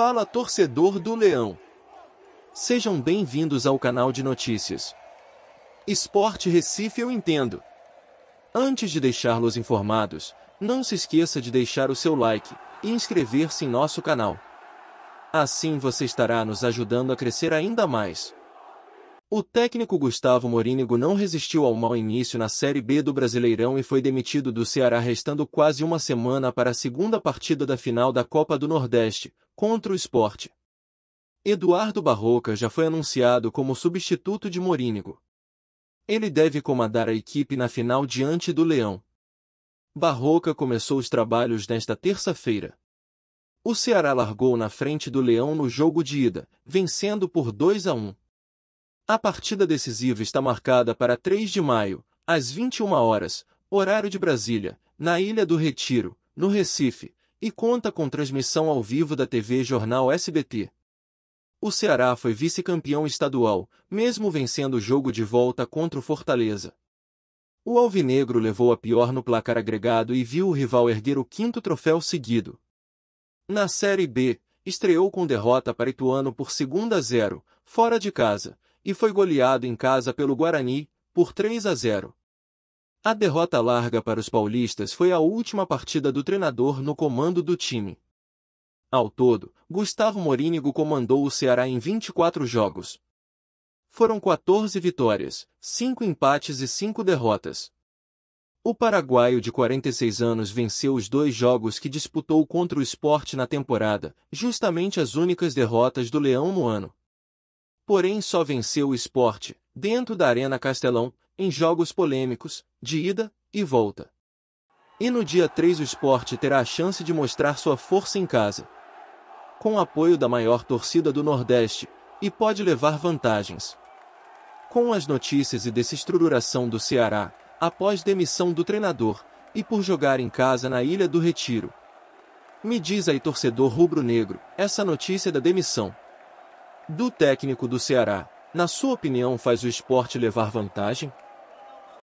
Fala torcedor do Leão. Sejam bem-vindos ao canal de notícias. Esporte Recife eu entendo. Antes de deixá-los informados, não se esqueça de deixar o seu like e inscrever-se em nosso canal. Assim você estará nos ajudando a crescer ainda mais. O técnico Gustavo Morínigo não resistiu ao mau início na Série B do Brasileirão e foi demitido do Ceará, restando quase uma semana para a segunda partida da final da Copa do Nordeste, contra o esporte. Eduardo Barroca já foi anunciado como substituto de Morínigo. Ele deve comandar a equipe na final diante do Leão. Barroca começou os trabalhos nesta terça-feira. O Ceará largou na frente do Leão no jogo de ida, vencendo por 2 a 1. A partida decisiva está marcada para 3 de maio, às 21 horas, horário de Brasília, na Ilha do Retiro, no Recife, e conta com transmissão ao vivo da TV Jornal SBT. O Ceará foi vice-campeão estadual, mesmo vencendo o jogo de volta contra o Fortaleza. O Alvinegro levou a pior no placar agregado e viu o rival erguer o quinto troféu seguido. Na Série B, estreou com derrota para Ituano por 2 a 0, fora de casa, e foi goleado em casa pelo Guarani, por 3 a 0. A derrota larga para os paulistas foi a última partida do treinador no comando do time. Ao todo, Gustavo Morínigo comandou o Ceará em 24 jogos. Foram 14 vitórias, 5 empates e 5 derrotas. O paraguaio de 46 anos venceu os dois jogos que disputou contra o esporte na temporada, justamente as únicas derrotas do Leão no ano. Porém só venceu o esporte, dentro da Arena Castelão, em jogos polêmicos, de ida e volta. E no dia 3 o esporte terá a chance de mostrar sua força em casa. Com o apoio da maior torcida do Nordeste, e pode levar vantagens. Com as notícias e desestruturação do Ceará, após demissão do treinador, e por jogar em casa na Ilha do Retiro. Me diz aí, torcedor rubro-negro, essa notícia da demissão do técnico do Ceará na sua opinião, faz o esporte levar vantagem?